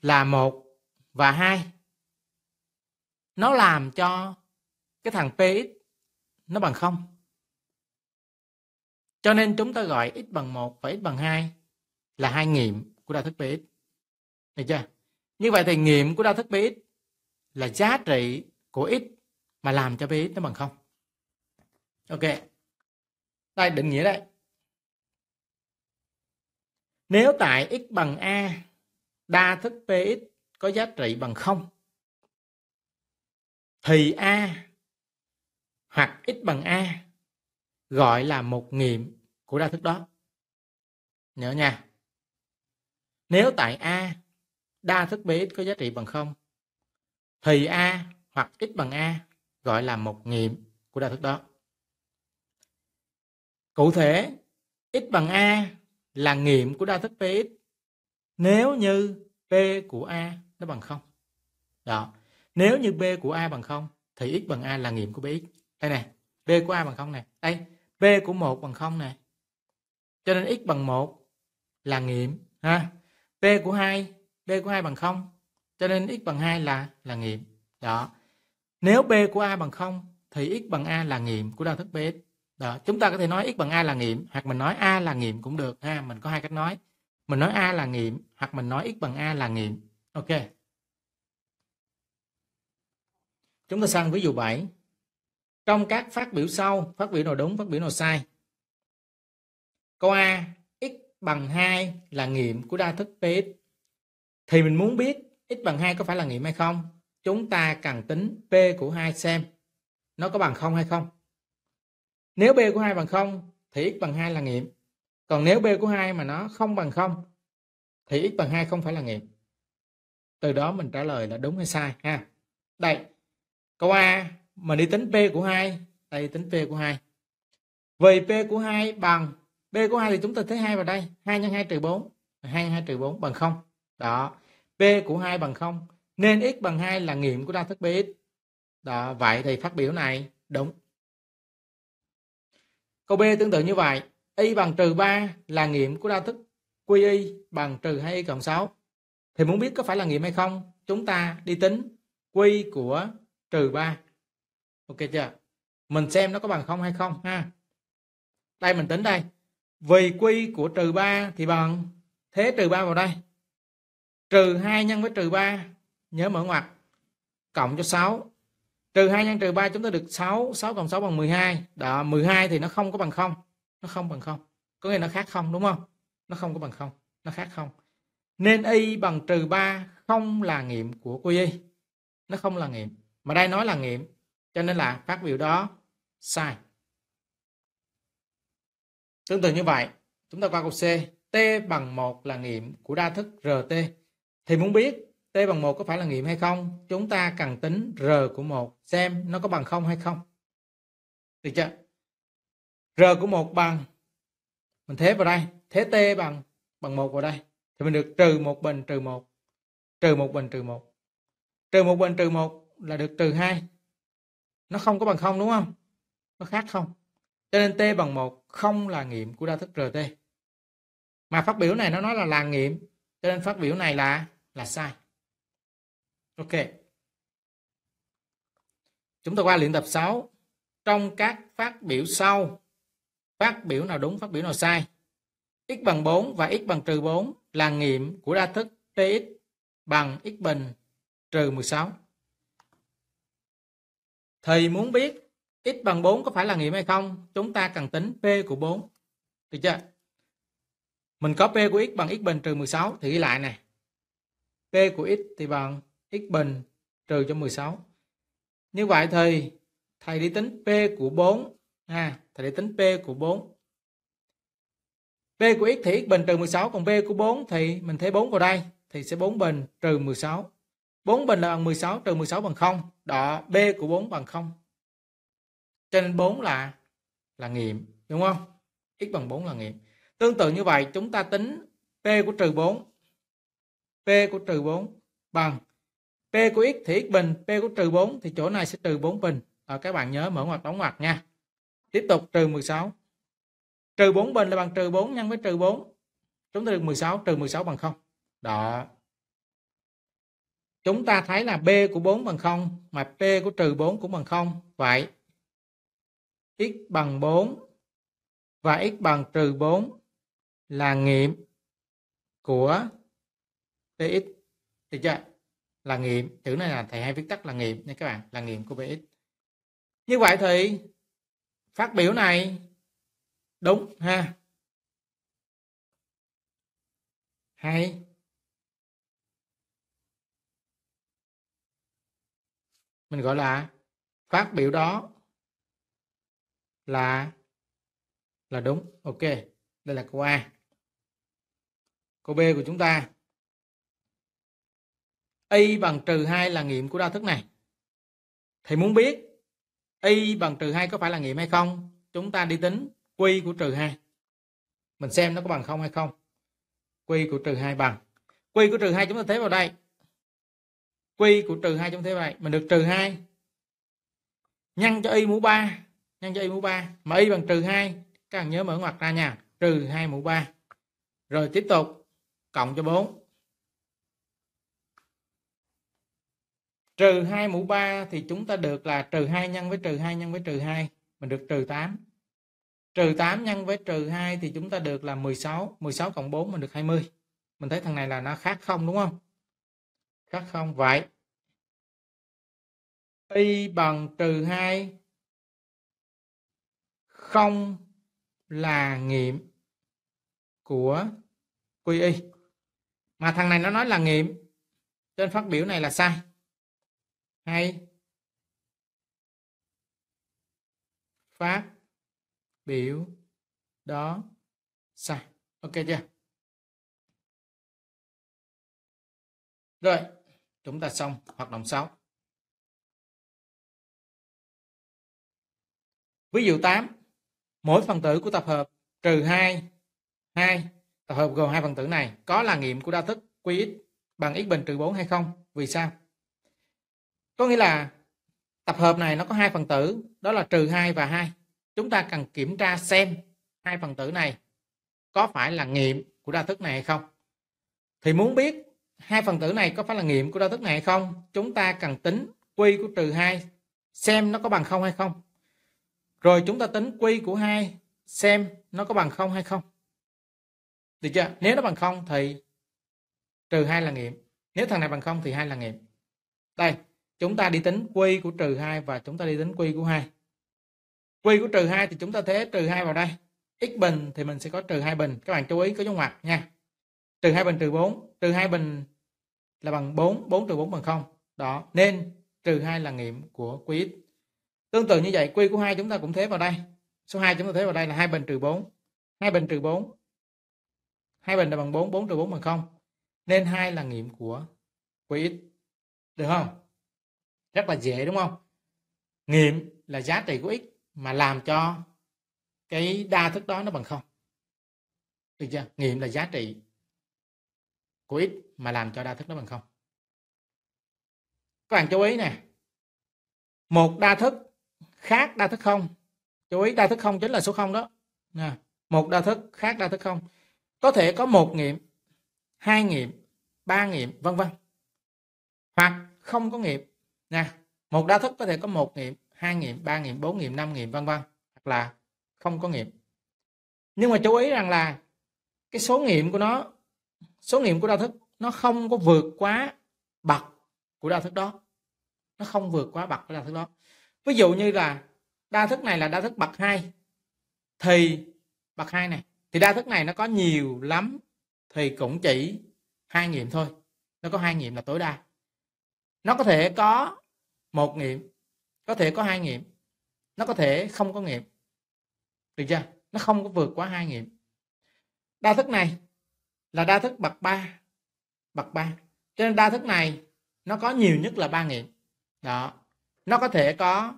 là 1 và 2. Nó làm cho cái thằng px nó bằng 0. Cho nên chúng ta gọi x bằng 1 và x bằng 2 là hai nghiệm của đa thức px. Được chưa? Như vậy thì nghiệm của đa thức biết là giá trị của x mà làm cho biết nó bằng không. Ok. Đây định nghĩa đây. Nếu tại x bằng a đa thức px có giá trị bằng 0 thì a hoặc x bằng a gọi là một nghiệm của đa thức đó. Nhớ nha. Nếu tại a đa thức b có giá trị bằng không thì a hoặc x bằng a gọi là một nghiệm của đa thức đó. Cụ thể, x bằng a là nghiệm của đa thức px nếu như p của a nó bằng không. Đó. Nếu như b của a bằng không thì x bằng a là nghiệm của px. Đây nè, B của a bằng không nè. Đây, B của một bằng không nè. Cho nên x bằng một là nghiệm ha. p của hai b của a bằng 0 cho nên x bằng 2 là là nghiệm đó nếu b của a bằng 0 thì x bằng a là nghiệm của đa thức bx đó chúng ta có thể nói x bằng a là nghiệm hoặc mình nói a là nghiệm cũng được ha mình có hai cách nói mình nói a là nghiệm hoặc mình nói x bằng a là nghiệm ok chúng ta sang ví dụ 7 trong các phát biểu sau phát biểu nào đúng phát biểu nào sai câu a x bằng 2 là nghiệm của đa thức px thì mình muốn biết x bằng 2 có phải là nghiệm hay không? Chúng ta cần tính p của 2 xem nó có bằng 0 hay không. Nếu p của 2 bằng 0 thì x bằng 2 là nghiệm. Còn nếu p của 2 mà nó không bằng 0 thì x bằng 2 không phải là nghiệm. Từ đó mình trả lời là đúng hay sai ha. Đây. Câu A mình đi tính p của 2, đây tính p của 2. Vậy p của 2 bằng p của 2 thì chúng ta thấy 2 vào đây, 2 nhân 2 4, 2 nhân 2 4 bằng 0 đó p của 2 bằng 0 nên x bằng 2 là nghiệm của đa thức bx đó vậy thì phát biểu này đúng câu b tương tự như vậy y bằng trừ 3 là nghiệm của đa thức quy y bằng trừ 2y cộng 6 thì muốn biết có phải là nghiệm hay không chúng ta đi tính quy của trừ 3 ok chưa mình xem nó có bằng không hay không ha đây mình tính đây vì quy của trừ 3 thì bằng thế trừ 3 vào đây trừ 2 nhân với trừ 3 nhớ mở ngoặc cộng cho 6 trừ 2 nhân trừ 3 chúng ta được 6 6 cộng 6 bằng 12 đó 12 thì nó không có bằng 0 nó không bằng 0 có nghĩa nó khác không đúng không nó không có bằng 0 nó khác không nên y bằng trừ 3 không là nghiệm của cô y nó không là nghiệm mà đây nói là nghiệm cho nên là phát biểu đó sai tương tự như vậy chúng ta qua câu C T bằng 1 là nghiệm của đa thức RT thì muốn biết t bằng 1 có phải là nghiệm hay không chúng ta cần tính r của 1 xem nó có bằng không hay không được chưa r của 1 bằng mình thế vào đây thế t bằng bằng 1 vào đây thì mình được trừ một bình trừ 1 trừ một bình trừ 1 trừ một bình trừ 1 là được trừ 2 nó không có bằng không đúng không nó khác không cho nên t bằng 1 không là nghiệm của đa thức rt mà phát biểu này nó nói là là nghiệm cho nên phát biểu này là là sai. Ok. Chúng ta qua luyện tập 6. Trong các phát biểu sau, phát biểu nào đúng, phát biểu nào sai. x bằng 4 và x bằng trừ 4 là nghiệm của đa thức tx bằng x bình trừ 16. Thầy muốn biết x bằng 4 có phải là nghiệm hay không? Chúng ta cần tính p của 4. Được chưa? Mình có p của x bằng x bình trừ 16 thì ghi lại này p của x thì bằng x bình trừ cho 16. Như vậy thì thầy đi tính p của 4 ha, à, thầy đi tính p của 4. p của x thì x bình trừ 16 còn p của 4 thì mình thấy 4 vào đây thì sẽ 4 bình trừ 16. 4 bình là bằng 16 trừ 16 bằng 0, đó b của 4 bằng 0. Cho nên 4 là là nghiệm, đúng không? x bằng 4 là nghiệm. Tương tự như vậy chúng ta tính p của trừ 4 P của trừ 4 bằng P của x thì x bình, P của trừ 4 thì chỗ này sẽ trừ 4 bình. À, các bạn nhớ mở ngoặc đóng ngoặc nha. Tiếp tục trừ 16. Trừ 4 bình là bằng trừ 4 nhân với trừ 4. Chúng ta được 16, trừ 16 bằng 0. Đó. Chúng ta thấy là B của 4 bằng 0 mà P của trừ 4 cũng bằng 0. Vậy x bằng 4 và x bằng trừ 4 là nghiệm của px được chưa là nghiệm chữ này là thầy hay viết tắt là nghiệm nha các bạn là nghiệm của px như vậy thì phát biểu này đúng ha hay mình gọi là phát biểu đó là là đúng ok đây là câu a câu b của chúng ta y bằng trừ 2 là nghiệm của đa thức này thì muốn biết y bằng trừ 2 có phải là nghiệm hay không chúng ta đi tính quy của trừ 2 mình xem nó có bằng không hay không quy của trừ 2 bằng quy của trừ 2 chúng ta thế vào đây quy của trừ 2 chúng ta thế vào đây mình được trừ 2 nhân cho y mũ 3 nhân cho y mũ 3 mà y bằng trừ 2 các bạn nhớ mở ngoặc ra nha trừ 2 mũ 3 rồi tiếp tục cộng cho 4 trừ 2 mũ 3 thì chúng ta được là trừ 2 nhân với trừ 2 nhân với trừ 2 mình được trừ 8 trừ 8 nhân với trừ 2 thì chúng ta được là 16 16 cộng 4 mình được 20 mình thấy thằng này là nó khác không đúng không khác không vậy y bằng trừ 2 không là nghiệm của quy y mà thằng này nó nói là nghiệm trên phát biểu này là sai hay phát biểu đó sai ok chưa rồi chúng ta xong hoạt động 6 ví dụ 8 mỗi phần tử của tập hợp trừ 2 2 tập hợp gồm hai phần tử này có là nghiệm của đa thức QX bằng x bình trừ 4 hay không vì sao có nghĩa là tập hợp này nó có hai phần tử đó là trừ 2 và 2 chúng ta cần kiểm tra xem hai phần tử này có phải là nghiệm của đa thức này hay không thì muốn biết hai phần tử này có phải là nghiệm của đa thức này hay không chúng ta cần tính quy của trừ 2 xem nó có bằng không hay không rồi chúng ta tính quy của hai xem nó có bằng không hay không được chưa nếu nó bằng không thì trừ hai là nghiệm nếu thằng này bằng không thì hai là nghiệm đây chúng ta đi tính quy của trừ 2 và chúng ta đi tính quy của 2 quy của trừ 2 thì chúng ta thế trừ 2 vào đây x bình thì mình sẽ có trừ 2 bình các bạn chú ý có dấu ngoặc nha trừ 2 bình trừ 4 trừ 2 bình là bằng 4 4 trừ 4 bằng 0 đó nên trừ 2 là nghiệm của quy x tương tự như vậy quy của 2 chúng ta cũng thế vào đây số 2 chúng ta thế vào đây là 2 bình trừ 4 2 bình trừ 4 2 bình là bằng 4 4 trừ 4 bằng 0 nên 2 là nghiệm của quy x được không rất là dễ đúng không nghiệm là giá trị của x mà làm cho cái đa thức đó nó bằng không được chưa nghiệm là giá trị của x mà làm cho đa thức nó bằng không các bạn chú ý nè một đa thức khác đa thức không chú ý đa thức không chính là số không đó nè một đa thức khác đa thức không có thể có một nghiệm hai nghiệm ba nghiệm vân vân hoặc không có nghiệm nha một đa thức có thể có một nghiệm hai nghiệm ba nghiệm bốn nghiệm năm nghiệm vân vân hoặc là không có nghiệm nhưng mà chú ý rằng là cái số nghiệm của nó số nghiệm của đa thức nó không có vượt quá bậc của đa thức đó nó không vượt quá bậc của đa thức đó ví dụ như là đa thức này là đa thức bậc 2 thì bậc 2 này thì đa thức này nó có nhiều lắm thì cũng chỉ hai nghiệm thôi nó có hai nghiệm là tối đa nó có thể có một nghiệm có thể có hai nghiệm nó có thể không có nghiệm được chưa nó không có vượt quá hai nghiệm đa thức này là đa thức bậc 3 bậc 3 cho nên đa thức này nó có nhiều nhất là ba nghiệm đó nó có thể có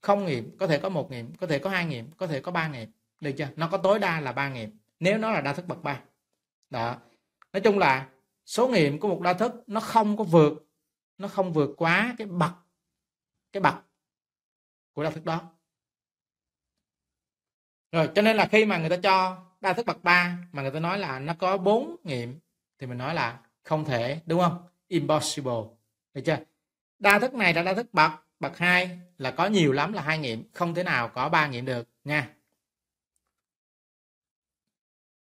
không nghiệm có thể có một nghiệm có thể có hai nghiệm có thể có ba nghiệm được chưa nó có tối đa là ba nghiệm nếu nó là đa thức bậc 3 đó nói chung là số nghiệm của một đa thức nó không có vượt nó không vượt quá cái bậc cái bậc của đa thức đó rồi cho nên là khi mà người ta cho đa thức bậc 3 mà người ta nói là nó có bốn nghiệm thì mình nói là không thể đúng không impossible được chưa đa thức này là đa thức bậc bậc 2 là có nhiều lắm là hai nghiệm không thể nào có ba nghiệm được nha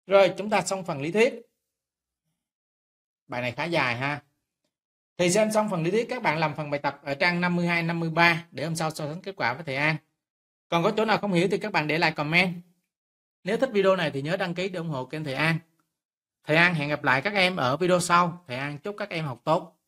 rồi chúng ta xong phần lý thuyết bài này khá dài ha thì xem xong phần lý thuyết các bạn làm phần bài tập ở trang 52 53 để hôm sau so sánh kết quả với thầy An. Còn có chỗ nào không hiểu thì các bạn để lại comment. Nếu thích video này thì nhớ đăng ký để ủng hộ kênh thầy An. Thầy An hẹn gặp lại các em ở video sau. Thầy An chúc các em học tốt.